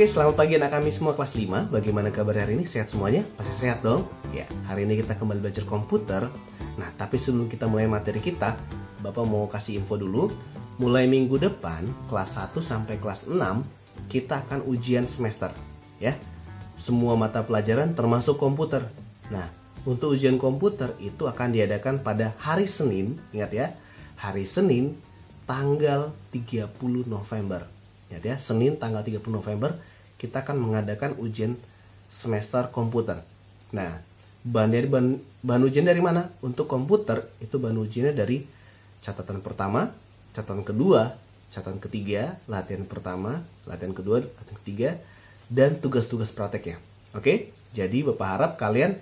Oke, selamat pagi anak kami semua kelas 5. Bagaimana kabar hari ini? Sehat semuanya? Pasti sehat dong? Ya, hari ini kita kembali belajar komputer. Nah, tapi sebelum kita mulai materi kita, Bapak mau kasih info dulu. Mulai minggu depan, kelas 1 sampai kelas 6, kita akan ujian semester. Ya, semua mata pelajaran termasuk komputer. Nah, untuk ujian komputer itu akan diadakan pada hari Senin, ingat ya, hari Senin tanggal 30 November ya dia Senin tanggal 30 November kita akan mengadakan ujian semester komputer. Nah, bahan dari bahan, bahan ujian dari mana? Untuk komputer itu bahan ujiannya dari catatan pertama, catatan kedua, catatan ketiga, latihan pertama, latihan kedua, latihan ketiga, dan tugas-tugas prakteknya. Oke, jadi Bapak harap kalian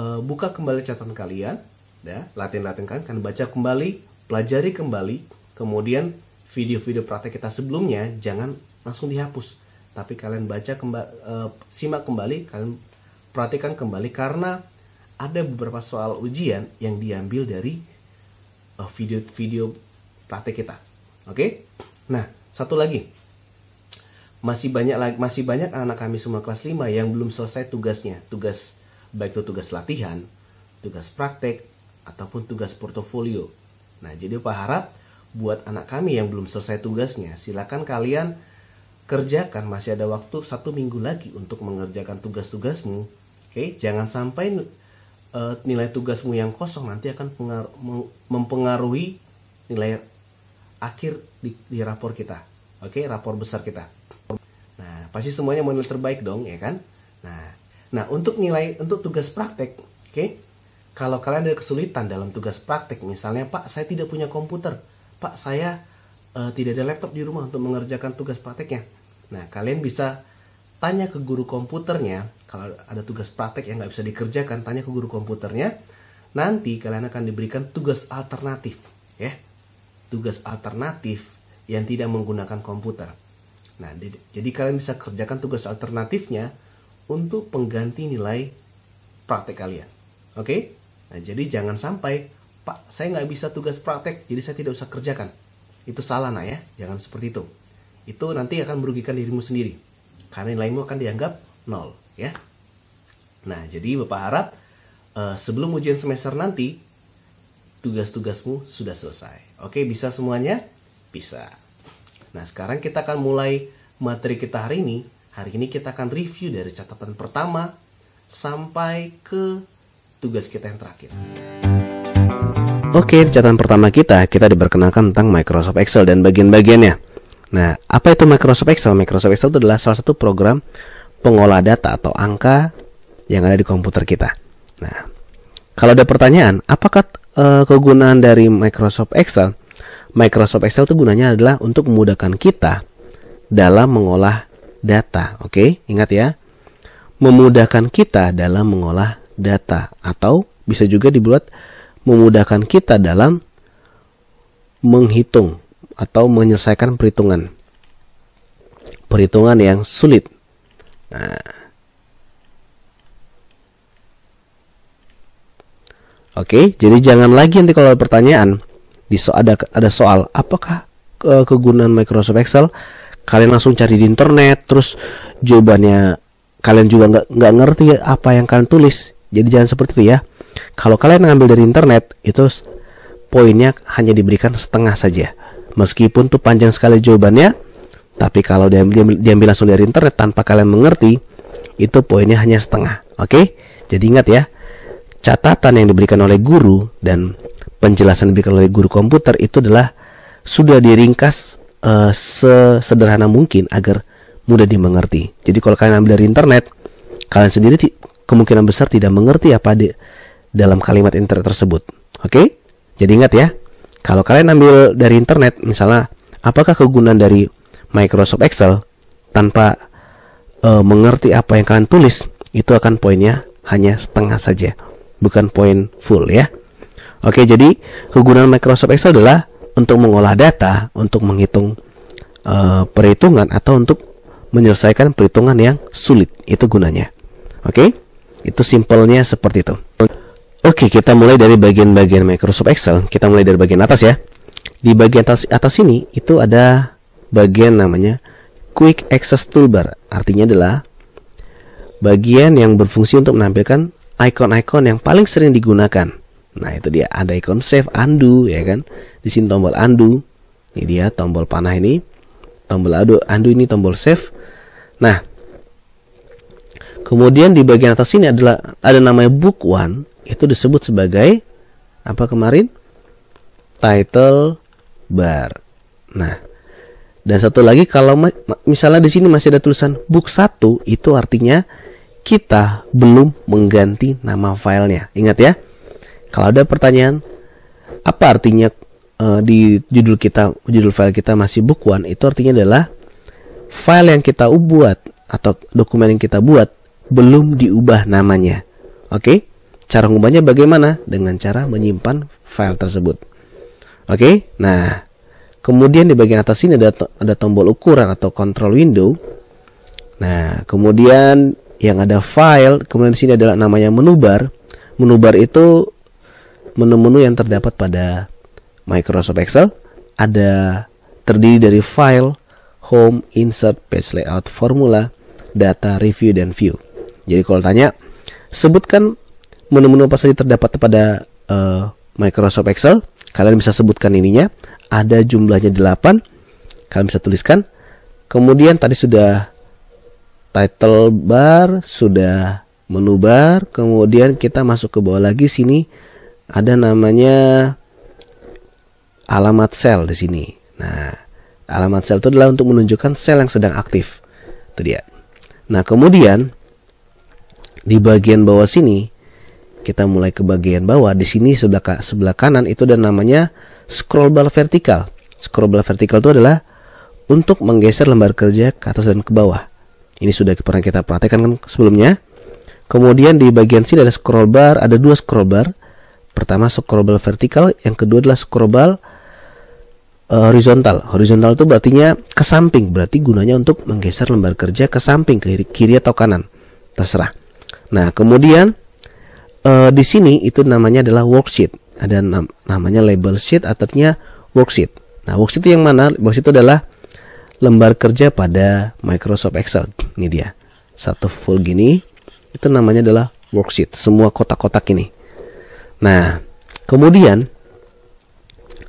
e, buka kembali catatan kalian, ya, latihan-latihan kalian, kalian baca kembali, pelajari kembali, kemudian video-video praktek kita sebelumnya jangan langsung dihapus tapi kalian baca kembali e, simak kembali kalian perhatikan kembali karena ada beberapa soal ujian yang diambil dari e, video-video praktek kita oke okay? nah satu lagi masih banyak masih banyak anak kami semua kelas 5 yang belum selesai tugasnya tugas baik itu tugas latihan tugas praktek ataupun tugas portofolio nah jadi Pak harap buat anak kami yang belum selesai tugasnya. Silakan kalian kerjakan masih ada waktu satu minggu lagi untuk mengerjakan tugas-tugasmu. Oke, okay? jangan sampai uh, nilai tugasmu yang kosong nanti akan mempengaruhi nilai akhir di, di rapor kita. Oke, okay? rapor besar kita. Nah, pasti semuanya mau nilai terbaik dong, ya kan? Nah, nah untuk nilai untuk tugas praktek, oke? Okay? Kalau kalian ada kesulitan dalam tugas praktek, misalnya Pak, saya tidak punya komputer, Pak saya uh, tidak ada laptop di rumah untuk mengerjakan tugas prakteknya. Nah, kalian bisa tanya ke guru komputernya, kalau ada tugas praktek yang nggak bisa dikerjakan, tanya ke guru komputernya, nanti kalian akan diberikan tugas alternatif, ya. Tugas alternatif yang tidak menggunakan komputer. Nah, jadi kalian bisa kerjakan tugas alternatifnya untuk pengganti nilai praktek kalian. Oke? Okay? Nah, jadi jangan sampai Pak, saya nggak bisa tugas praktek, jadi saya tidak usah kerjakan. Itu salah nak ya, jangan seperti itu. Itu nanti akan merugikan dirimu sendiri, karena nilaimu akan dianggap nol ya. Nah, jadi Bapak harap uh, sebelum ujian semester nanti, tugas-tugasmu sudah selesai. Oke, bisa semuanya? Bisa. Nah, sekarang kita akan mulai materi kita hari ini. Hari ini kita akan review dari catatan pertama sampai ke tugas kita yang terakhir. Oke, okay, catatan pertama kita, kita diperkenalkan tentang Microsoft Excel dan bagian-bagiannya. Nah, apa itu Microsoft Excel? Microsoft Excel itu adalah salah satu program pengolah data atau angka yang ada di komputer kita. Nah, kalau ada pertanyaan, apakah e, kegunaan dari Microsoft Excel? Microsoft Excel itu gunanya adalah untuk memudahkan kita dalam mengolah data. Oke, ingat ya, memudahkan kita dalam mengolah data atau bisa juga dibuat memudahkan kita dalam menghitung atau menyelesaikan perhitungan. Perhitungan yang sulit. Nah. Oke, jadi jangan lagi nanti kalau ada pertanyaan di so ada ada soal apakah ke kegunaan Microsoft Excel, kalian langsung cari di internet, terus jawabannya kalian juga nggak nggak ngerti apa yang kalian tulis. Jadi jangan seperti itu ya kalau kalian ngambil dari internet, itu poinnya hanya diberikan setengah saja. Meskipun tuh panjang sekali jawabannya, tapi kalau diambil, diambil langsung dari internet tanpa kalian mengerti, itu poinnya hanya setengah. Oke? Jadi ingat ya, catatan yang diberikan oleh guru dan penjelasan yang diberikan oleh guru komputer itu adalah sudah diringkas uh, sesederhana mungkin agar mudah dimengerti. Jadi kalau kalian ambil dari internet, kalian sendiri kemungkinan besar tidak mengerti apa di dalam kalimat internet tersebut. Oke? Okay? Jadi ingat ya, kalau kalian ambil dari internet, misalnya apakah kegunaan dari Microsoft Excel tanpa e, mengerti apa yang kalian tulis, itu akan poinnya hanya setengah saja, bukan poin full ya. Oke, jadi kegunaan Microsoft Excel adalah untuk mengolah data, untuk menghitung e, perhitungan atau untuk menyelesaikan perhitungan yang sulit. Itu gunanya. Oke? Itu simpelnya seperti itu. Oke, kita mulai dari bagian-bagian Microsoft Excel. Kita mulai dari bagian atas ya. Di bagian atas atas ini itu ada bagian namanya Quick Access Toolbar. Artinya adalah bagian yang berfungsi untuk menampilkan ikon-ikon yang paling sering digunakan. Nah, itu dia ada ikon save, undo ya kan. Di sini tombol undo. Ini dia tombol panah ini. Tombol undo, undo ini tombol save. Nah, kemudian di bagian atas ini adalah ada namanya book one itu disebut sebagai apa kemarin? Title bar. Nah, dan satu lagi kalau misalnya di sini masih ada tulisan book 1 itu artinya kita belum mengganti nama filenya. Ingat ya. Kalau ada pertanyaan apa artinya uh, di judul kita judul file kita masih book one itu artinya adalah file yang kita buat atau dokumen yang kita buat belum diubah namanya. Oke? Okay? Cara mengubahnya bagaimana? Dengan cara menyimpan file tersebut. Oke, okay? nah kemudian di bagian atas ini ada, ada tombol ukuran atau control window. Nah, kemudian yang ada file, kemudian di sini adalah namanya menu bar. Menu bar itu menu-menu yang terdapat pada Microsoft Excel. Ada terdiri dari file, home, insert, page layout, formula, data, review, dan view. Jadi kalau tanya, sebutkan menu-menu apa saja terdapat pada uh, Microsoft Excel. Kalian bisa sebutkan ininya. Ada jumlahnya 8. Kalian bisa tuliskan. Kemudian tadi sudah title bar, sudah menu bar. Kemudian kita masuk ke bawah lagi sini ada namanya alamat sel di sini. Nah, alamat sel itu adalah untuk menunjukkan sel yang sedang aktif. Itu dia. Nah, kemudian di bagian bawah sini kita mulai ke bagian bawah di sini sebelah sebelah kanan itu ada namanya scroll bar vertikal scroll bar vertikal itu adalah untuk menggeser lembar kerja ke atas dan ke bawah ini sudah pernah kita perhatikan kan sebelumnya kemudian di bagian sini ada scroll bar ada dua scroll bar pertama scroll bar vertikal yang kedua adalah scroll bar e, horizontal horizontal itu berarti ke samping berarti gunanya untuk menggeser lembar kerja ke samping ke kiri atau kanan terserah nah kemudian uh, di sini itu namanya adalah worksheet. Ada nam namanya label sheet artinya worksheet. Nah, worksheet itu yang mana? Worksheet itu adalah lembar kerja pada Microsoft Excel. Ini dia. Satu full gini itu namanya adalah worksheet, semua kotak-kotak ini. Nah, kemudian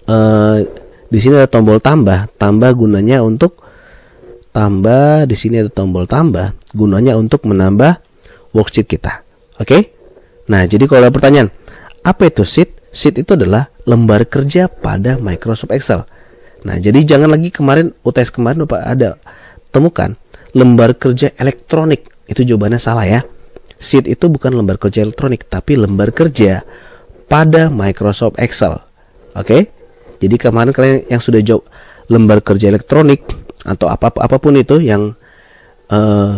uh, di sini ada tombol tambah. Tambah gunanya untuk tambah, di sini ada tombol tambah gunanya untuk menambah worksheet kita. Oke? Okay? Nah, jadi kalau ada pertanyaan, apa itu sheet? Sheet itu adalah lembar kerja pada Microsoft Excel. Nah, jadi jangan lagi kemarin UTS kemarin bapak ada temukan lembar kerja elektronik. Itu jawabannya salah ya. Sheet itu bukan lembar kerja elektronik, tapi lembar kerja pada Microsoft Excel. Oke? Jadi kemarin kalian yang sudah jawab lembar kerja elektronik atau apa apapun itu yang uh,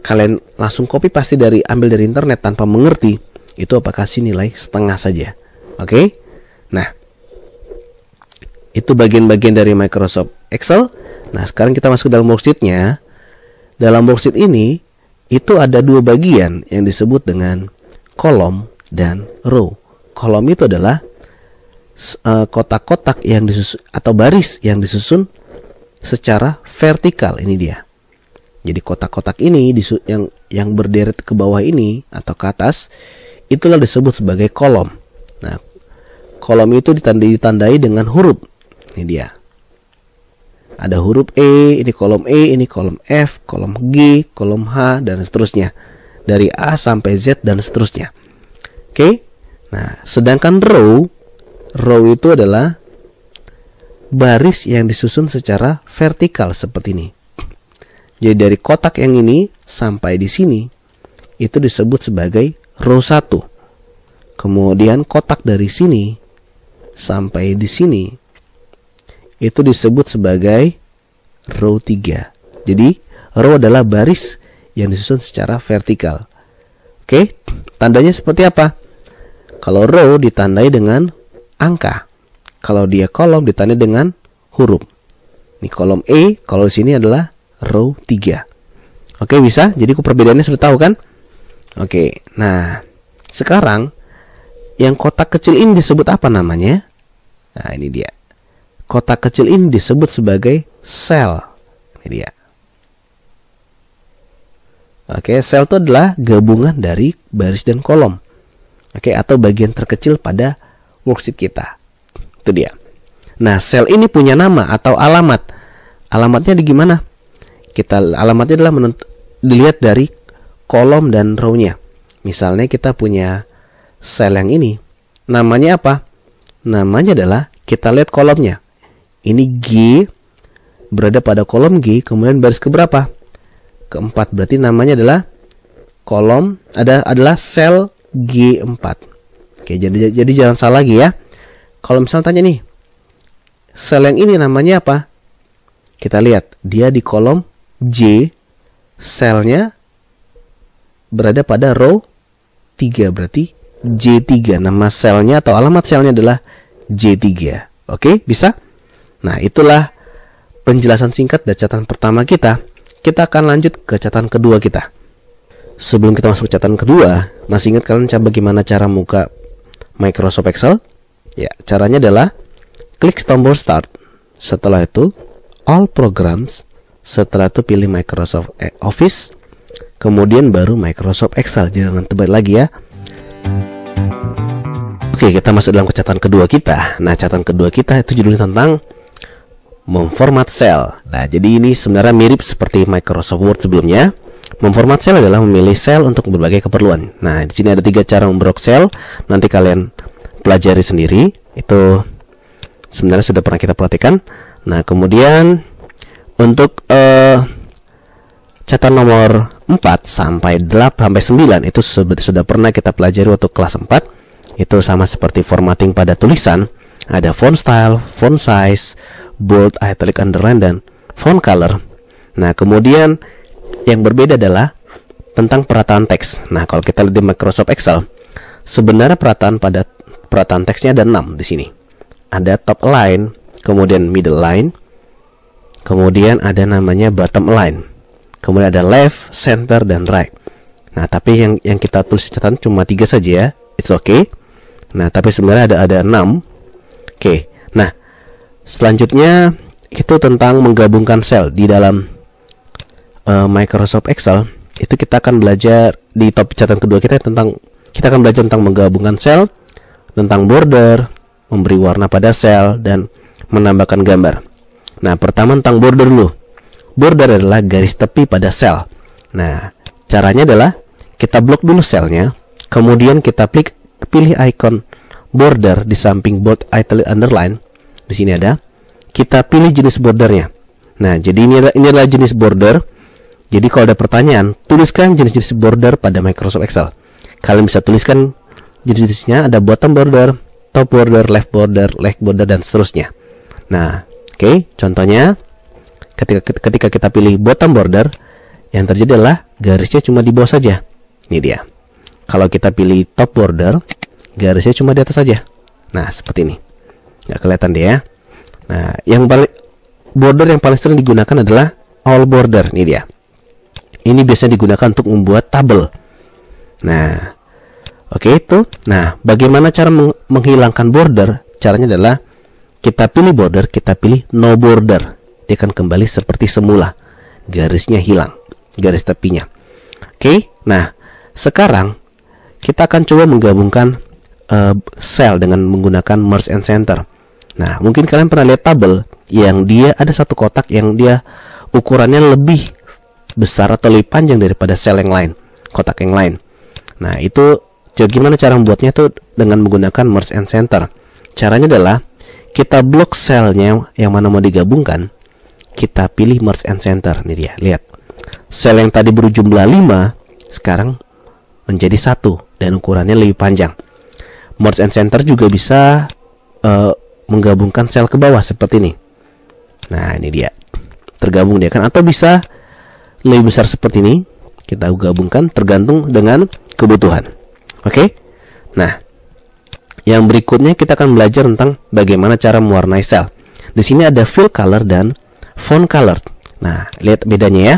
kalian langsung copy pasti dari ambil dari internet tanpa mengerti, itu apakah kasih nilai setengah saja. Oke? Okay? Nah, itu bagian-bagian dari Microsoft Excel. Nah, sekarang kita masuk ke dalam worksheetnya. Dalam worksheet ini, itu ada dua bagian yang disebut dengan kolom dan row. Kolom itu adalah eh, kotak-kotak uh, yang disusun atau baris yang disusun secara vertikal. Ini dia. Jadi kotak-kotak ini yang yang berderet ke bawah ini atau ke atas itulah disebut sebagai kolom. Nah, kolom itu ditandai, ditandai dengan huruf. Ini dia. Ada huruf E, ini kolom E, ini kolom F, kolom G, kolom H dan seterusnya. Dari A sampai Z dan seterusnya. Oke. Nah, sedangkan row row itu adalah baris yang disusun secara vertikal seperti ini. Jadi dari kotak yang ini sampai di sini itu disebut sebagai row 1. Kemudian kotak dari sini sampai di sini itu disebut sebagai row 3. Jadi row adalah baris yang disusun secara vertikal. Oke, tandanya seperti apa? Kalau row ditandai dengan angka. Kalau dia kolom ditandai dengan huruf. Ini kolom E, kalau di sini adalah row 3 oke bisa jadi perbedaannya sudah tahu kan oke nah sekarang yang kotak kecil ini disebut apa namanya nah ini dia kotak kecil ini disebut sebagai sel ini dia Oke, sel itu adalah gabungan dari baris dan kolom. Oke, atau bagian terkecil pada worksheet kita. Itu dia. Nah, sel ini punya nama atau alamat. Alamatnya di gimana? kita alamatnya adalah menent- dilihat dari kolom dan rownya Misalnya kita punya sel yang ini. Namanya apa? Namanya adalah kita lihat kolomnya. Ini G berada pada kolom G, kemudian baris ke berapa? Keempat. Berarti namanya adalah kolom ada adalah sel G4. Oke, jadi jadi jangan salah lagi ya. Kalau misalnya tanya nih, sel yang ini namanya apa? Kita lihat, dia di kolom J selnya berada pada row 3 berarti J3 nama selnya atau alamat selnya adalah J3 oke bisa nah itulah penjelasan singkat dan catatan pertama kita kita akan lanjut ke catatan kedua kita sebelum kita masuk ke catatan kedua masih ingat kalian cara bagaimana cara muka Microsoft Excel ya caranya adalah klik tombol start setelah itu all programs setelah itu pilih Microsoft eh, Office kemudian baru Microsoft Excel jangan tebal lagi ya Oke kita masuk dalam catatan kedua kita nah catatan kedua kita itu judulnya tentang memformat sel nah jadi ini sebenarnya mirip seperti Microsoft Word sebelumnya Memformat sel adalah memilih sel untuk berbagai keperluan. Nah, di sini ada tiga cara membrok sel. Nanti kalian pelajari sendiri. Itu sebenarnya sudah pernah kita perhatikan. Nah, kemudian untuk uh, catatan nomor 4 sampai 8 sampai 9 itu sudah, pernah kita pelajari waktu kelas 4 itu sama seperti formatting pada tulisan ada font style, font size, bold, italic, underline dan font color. Nah, kemudian yang berbeda adalah tentang perataan teks. Nah, kalau kita lihat di Microsoft Excel, sebenarnya perataan pada perataan teksnya ada 6 di sini. Ada top line, kemudian middle line, Kemudian ada namanya bottom line. Kemudian ada left, center, dan right. Nah, tapi yang yang kita tulis catatan cuma tiga saja ya. It's okay. Nah, tapi sebenarnya ada ada enam. Oke. Okay. Nah, selanjutnya itu tentang menggabungkan sel di dalam uh, Microsoft Excel. Itu kita akan belajar di topik catatan kedua kita tentang kita akan belajar tentang menggabungkan sel, tentang border, memberi warna pada sel dan menambahkan gambar. Nah, pertama tentang border dulu. Border adalah garis tepi pada sel. Nah, caranya adalah kita blok dulu selnya, kemudian kita klik pilih icon border di samping bold italic underline. Di sini ada. Kita pilih jenis bordernya. Nah, jadi ini adalah, ini adalah jenis border. Jadi kalau ada pertanyaan, tuliskan jenis-jenis border pada Microsoft Excel. Kalian bisa tuliskan jenis-jenisnya ada bottom border, top border, left border, left border dan seterusnya. Nah, Oke, contohnya ketika ketika kita pilih bottom border, yang terjadi adalah garisnya cuma di bawah saja. Ini dia. Kalau kita pilih top border, garisnya cuma di atas saja. Nah, seperti ini. Nggak kelihatan dia ya. Nah, yang paling border yang paling sering digunakan adalah all border. Ini dia. Ini biasanya digunakan untuk membuat tabel. Nah, oke okay, itu. Nah, bagaimana cara menghilangkan border? Caranya adalah kita pilih border, kita pilih no border. Dia akan kembali seperti semula. Garisnya hilang, garis tepinya. Oke, nah sekarang kita akan coba menggabungkan uh, eh, cell dengan menggunakan merge and center. Nah, mungkin kalian pernah lihat tabel yang dia ada satu kotak yang dia ukurannya lebih besar atau lebih panjang daripada sel yang lain, kotak yang lain. Nah, itu gimana cara membuatnya tuh dengan menggunakan merge and center. Caranya adalah kita blok selnya yang mana mau digabungkan kita pilih merge and center ini dia lihat sel yang tadi berjumlah 5 sekarang menjadi satu dan ukurannya lebih panjang merge and center juga bisa uh, menggabungkan sel ke bawah seperti ini nah ini dia tergabung dia kan atau bisa lebih besar seperti ini kita gabungkan tergantung dengan kebutuhan oke okay? nah yang berikutnya kita akan belajar tentang bagaimana cara mewarnai sel. Di sini ada fill color dan font color. Nah, lihat bedanya ya.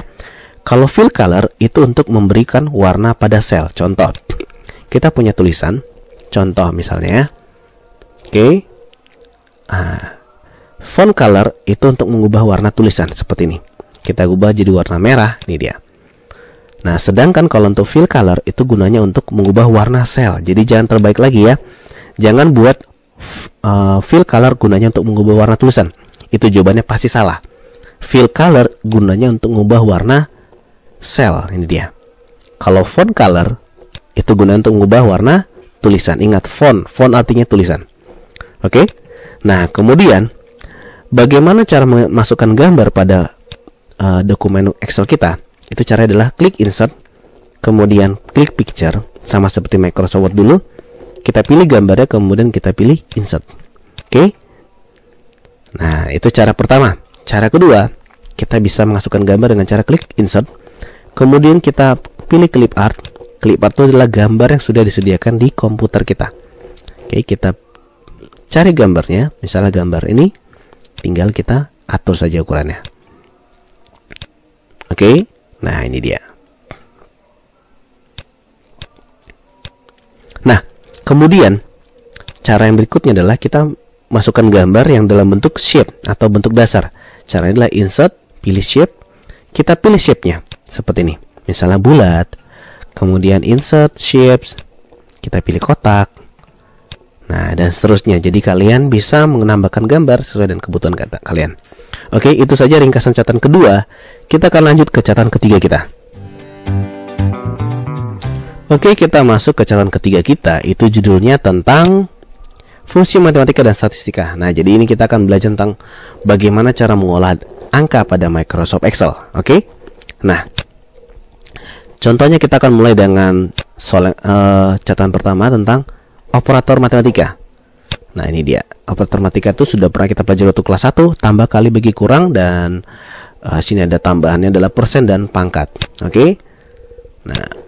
Kalau fill color itu untuk memberikan warna pada sel. Contoh, kita punya tulisan. Contoh misalnya, ya. oke. Okay. Nah, font color itu untuk mengubah warna tulisan seperti ini. Kita ubah jadi warna merah, ini dia. Nah, sedangkan kalau untuk fill color itu gunanya untuk mengubah warna sel. Jadi jangan terbaik lagi ya. Jangan buat uh, eh, fill color gunanya untuk mengubah warna tulisan. Itu jawabannya pasti salah. Fill color gunanya untuk mengubah warna sel. Ini dia. Kalau font color itu gunanya untuk mengubah warna tulisan. Ingat font, font artinya tulisan. Oke. Okay? Nah, kemudian bagaimana cara memasukkan gambar pada uh, dokumen Excel kita? Itu caranya adalah klik insert, kemudian klik picture sama seperti Microsoft Word dulu kita pilih gambarnya kemudian kita pilih insert oke okay? nah itu cara pertama cara kedua kita bisa mengasukkan gambar dengan cara klik insert kemudian kita pilih clip art clip art itu adalah gambar yang sudah disediakan di komputer kita oke okay, kita cari gambarnya misalnya gambar ini tinggal kita atur saja ukurannya oke okay? nah ini dia Nah, Kemudian, cara yang berikutnya adalah kita masukkan gambar yang dalam bentuk shape atau bentuk dasar. Caranya adalah insert, pilih shape, kita pilih shape-nya seperti ini. Misalnya bulat, kemudian insert shapes, kita pilih kotak. Nah, dan seterusnya. Jadi kalian bisa menambahkan gambar sesuai dengan kebutuhan kalian. Oke, itu saja ringkasan catatan kedua. Kita akan lanjut ke catatan ketiga kita. Oke, kita masuk ke calon ketiga kita. Itu judulnya tentang fungsi matematika dan statistika. Nah, jadi ini kita akan belajar tentang bagaimana cara mengolah angka pada Microsoft Excel. Oke? Nah, contohnya kita akan mulai dengan soal uh, catatan pertama tentang operator matematika. Nah, ini dia. Operator matematika itu sudah pernah kita pelajari waktu kelas 1, tambah kali bagi kurang dan uh, sini ada tambahannya adalah persen dan pangkat. Oke? Nah,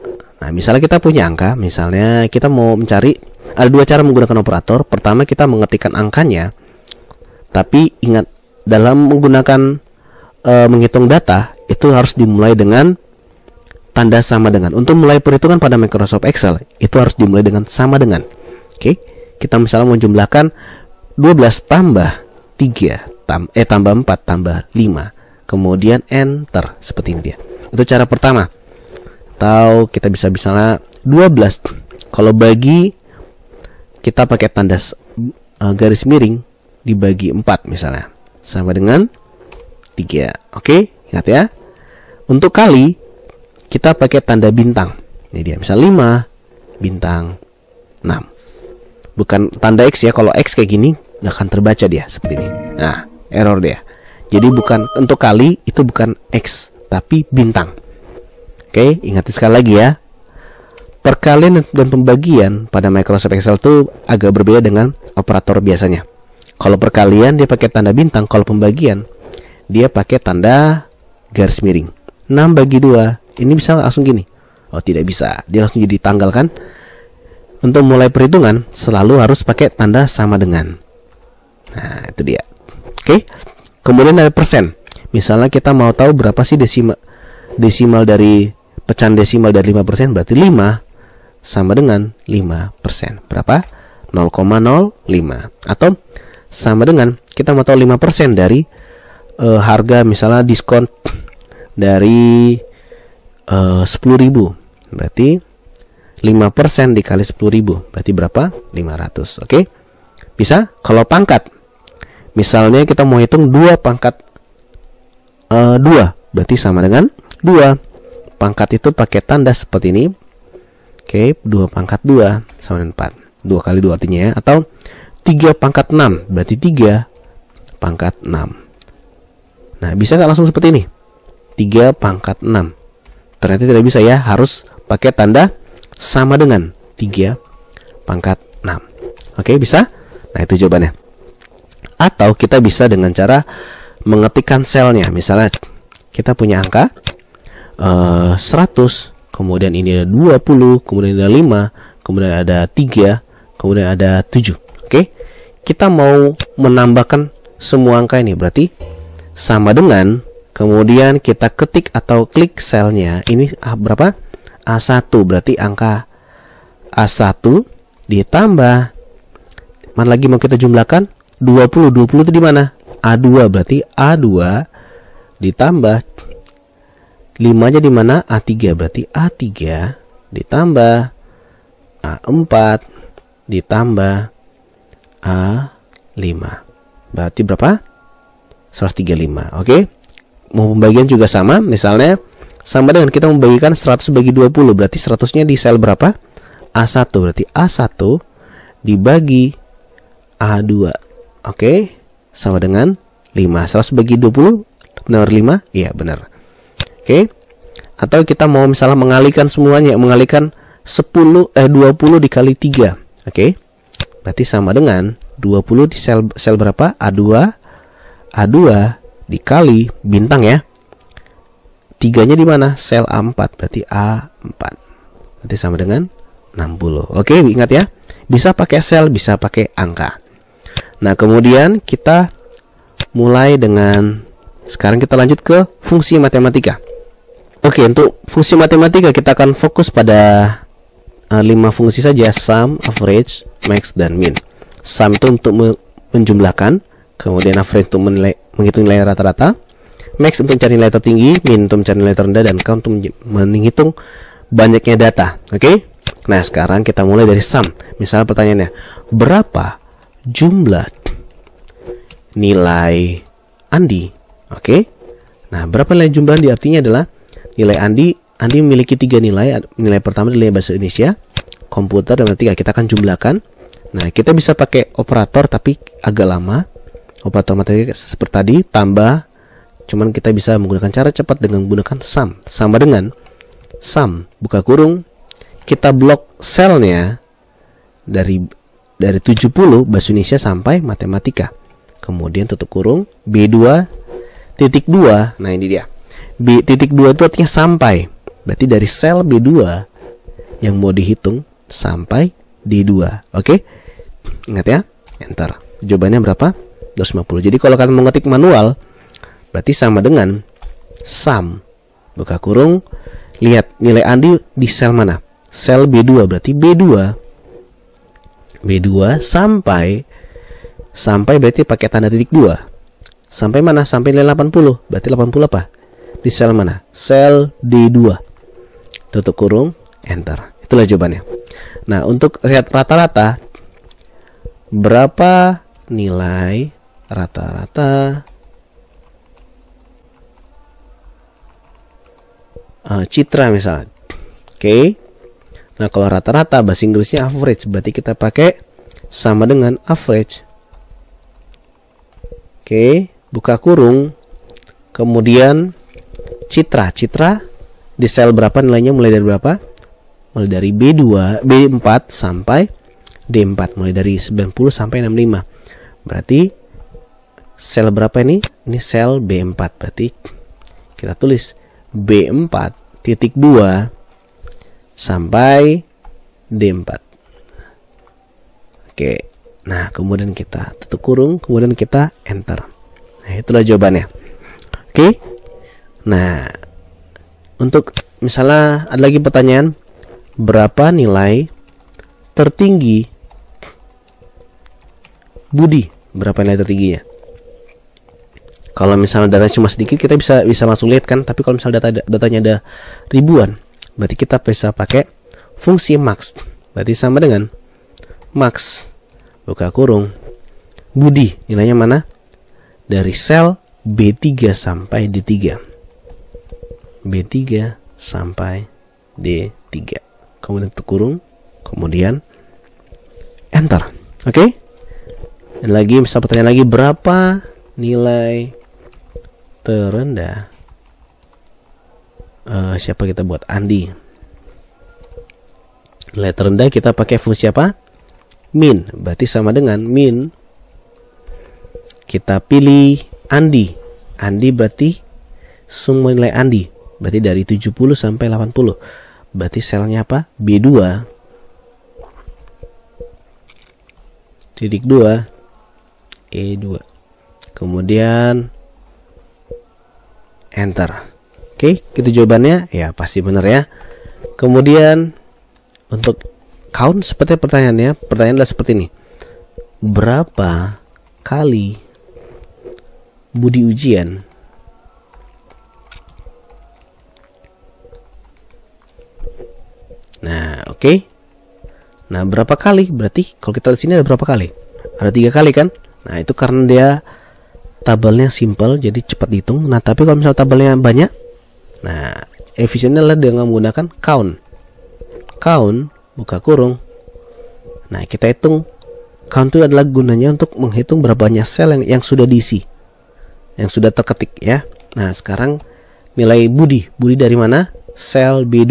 Nah, misalnya kita punya angka, misalnya kita mau mencari ada dua cara menggunakan operator. Pertama kita mengetikkan angkanya. Tapi ingat dalam menggunakan e, menghitung data itu harus dimulai dengan tanda sama dengan. Untuk mulai perhitungan pada Microsoft Excel itu harus dimulai dengan sama dengan. Oke. Kita misalnya mau jumlahkan 12 tambah 3 tam, eh tambah 4 tambah 5. Kemudian enter seperti ini dia. Itu cara pertama atau kita bisa misalnya 12 kalau bagi kita pakai tanda eh, garis miring dibagi 4 misalnya sama dengan 3 oke ingat ya untuk kali kita pakai tanda bintang ini dia misal 5 bintang 6 bukan tanda X ya kalau X kayak gini nggak akan terbaca dia seperti ini nah error dia jadi bukan untuk kali itu bukan X tapi bintang Oke, ingat sekali lagi ya. Perkalian dan pembagian pada Microsoft Excel itu agak berbeda dengan operator biasanya. Kalau perkalian dia pakai tanda bintang, kalau pembagian dia pakai tanda garis miring. 6 bagi 2, ini bisa langsung gini. Oh, tidak bisa. Dia langsung jadi tanggal kan? Untuk mulai perhitungan selalu harus pakai tanda sama dengan. Nah, itu dia. Oke. Kemudian ada persen. Misalnya kita mau tahu berapa sih desimal desimal dari pecahan desimal dari 5% berarti 5 sama dengan 5%. Berapa? 0,05 atau sama dengan kita mau tahu 5% dari e, harga misalnya diskon dari e, eh, 10.000. Berarti 5% dikali 10.000 berarti berapa? 500. Oke. Okay? Bisa? Kalau pangkat Misalnya kita mau hitung 2 pangkat e, eh, 2 berarti sama dengan 2 pangkat itu pakai tanda seperti ini. Oke, 2 pangkat 2 sama dengan 4. 2 kali 2 artinya ya. Atau 3 pangkat 6, berarti 3 pangkat 6. Nah, bisa nggak langsung seperti ini? 3 pangkat 6. Ternyata tidak bisa ya, harus pakai tanda sama dengan 3 pangkat 6. Oke, bisa? Nah, itu jawabannya. Atau kita bisa dengan cara mengetikkan selnya. Misalnya, kita punya angka 100, kemudian ini ada 20, kemudian ada 5, kemudian ada 3, kemudian ada 7. Oke. Kita mau menambahkan semua angka ini berarti sama dengan kemudian kita ketik atau klik selnya. Ini berapa? A1 berarti angka A1 ditambah mana lagi mau kita jumlahkan? 20 20 itu di mana? A2 berarti A2 ditambah 5 nya dimana A3 berarti A3 ditambah A4 ditambah A5. Berarti berapa? 135. Oke. okay. Mau pembagian juga sama, misalnya sama dengan kita membagikan 100 bagi 20 berarti 100-nya di sel berapa? A1 berarti A1 dibagi A2. Oke. okay. Sama dengan 5. 100 bagi 20 benar 5? Iya, benar. Oke. Okay? Atau kita mau misalnya mengalihkan semuanya, mengalihkan 10 eh 20 dikali 3. Oke. Okay? Berarti sama dengan 20 di sel sel berapa? A2 A2 dikali bintang ya. 3-nya di mana? Sel A4. Berarti A4. Berarti sama dengan 60. Oke, ingat ya. Bisa pakai sel, bisa pakai angka. Nah, kemudian kita mulai dengan sekarang kita lanjut ke fungsi matematika. Oke, okay, untuk fungsi matematika kita akan fokus pada uh, eh, 5 fungsi saja, sum, average, max, dan min. Sum itu untuk menjumlahkan, kemudian average untuk menilai, menghitung nilai rata-rata, max untuk mencari nilai tertinggi, min untuk mencari nilai terendah, dan count untuk menghitung banyaknya data. Oke? Okay? Nah, sekarang kita mulai dari sum. Misalnya pertanyaannya, berapa jumlah nilai Andi? Oke? Okay? Nah, berapa nilai jumlah Andi artinya adalah nilai Andi Andi memiliki tiga nilai nilai pertama nilai bahasa Indonesia komputer dan ketiga kita akan jumlahkan nah kita bisa pakai operator tapi agak lama operator matematika seperti tadi tambah cuman kita bisa menggunakan cara cepat dengan menggunakan sum sama dengan sum buka kurung kita blok selnya dari dari 70 bahasa Indonesia sampai matematika kemudian tutup kurung B2 titik 2 nah ini dia B titik 2 itu artinya sampai. Berarti dari sel B2 yang mau dihitung sampai D2. Oke? Ingat ya? Enter. Jawabannya berapa? 250. Jadi kalau kalian mengetik manual berarti sama dengan sum buka kurung lihat nilai Andi di sel mana? Sel B2 berarti B2 B2 sampai sampai berarti pakai tanda titik 2. Sampai mana? Sampai nilai 80. Berarti 80 apa? di sel mana? Sel D2. Tutup kurung, enter. Itulah jawabannya. Nah, untuk lihat rata-rata berapa nilai rata-rata uh, citra misalnya. Oke. Okay. Nah, kalau rata-rata bahasa Inggrisnya average, berarti kita pakai sama dengan average. Oke, okay. buka kurung. Kemudian Citra, Citra di sel berapa nilainya mulai dari berapa? Mulai dari B2, B4 sampai D4 mulai dari 90 sampai 65. Berarti sel berapa ini? Ini sel B4 berarti kita tulis B4 titik 2 sampai D4. Oke. Nah, kemudian kita tutup kurung, kemudian kita enter. Nah, itulah jawabannya. Oke. Nah, untuk misalnya ada lagi pertanyaan, berapa nilai tertinggi Budi? Berapa nilai tertingginya? Kalau misalnya data cuma sedikit, kita bisa bisa langsung lihat kan. Tapi kalau misalnya data datanya ada ribuan, berarti kita bisa pakai fungsi max. Berarti sama dengan max buka kurung Budi nilainya mana? Dari sel B3 sampai D3. B3 sampai D3. Kemudian kurung, kemudian enter. Oke? Okay? Dan lagi bisa pertanyaan lagi berapa nilai terendah uh, siapa kita buat Andi. Nilai terendah kita pakai fungsi apa? Min. Berarti sama dengan min kita pilih Andi. Andi berarti semua nilai Andi. Berarti dari 70 sampai 80. Berarti selnya apa? B2 titik 2 E2. Kemudian enter. Oke, itu jawabannya. Ya, pasti benar ya. Kemudian untuk count seperti pertanyaannya, pertanyaan adalah seperti ini. Berapa kali budi ujian Nah, oke. Okay. Nah, berapa kali? Berarti kalau kita lihat sini ada berapa kali? Ada tiga kali kan? Nah, itu karena dia tabelnya simple, jadi cepat dihitung. Nah, tapi kalau misalnya tabelnya banyak, nah, efisiennya adalah dengan menggunakan count. Count, buka kurung. Nah, kita hitung. Count itu adalah gunanya untuk menghitung berapa banyak sel yang, yang sudah diisi. Yang sudah terketik ya. Nah, sekarang nilai budi. Budi dari mana? Sel B2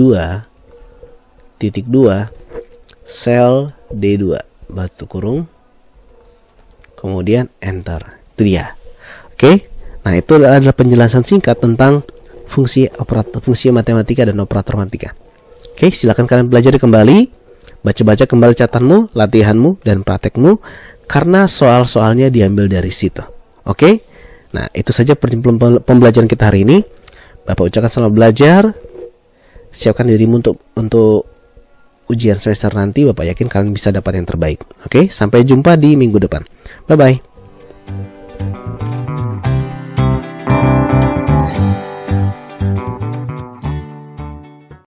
titik 2 sel D2 batu kurung kemudian enter itu dia oke nah itu adalah penjelasan singkat tentang fungsi operator fungsi matematika dan operator matematika oke okay, silakan kalian belajar kembali baca-baca kembali catatanmu latihanmu dan praktekmu karena soal-soalnya diambil dari situ oke nah itu saja pembelajaran kita hari ini Bapak ucapkan selamat belajar siapkan dirimu untuk untuk ujian semester nanti Bapak yakin kalian bisa dapat yang terbaik. Oke, sampai jumpa di minggu depan. Bye bye.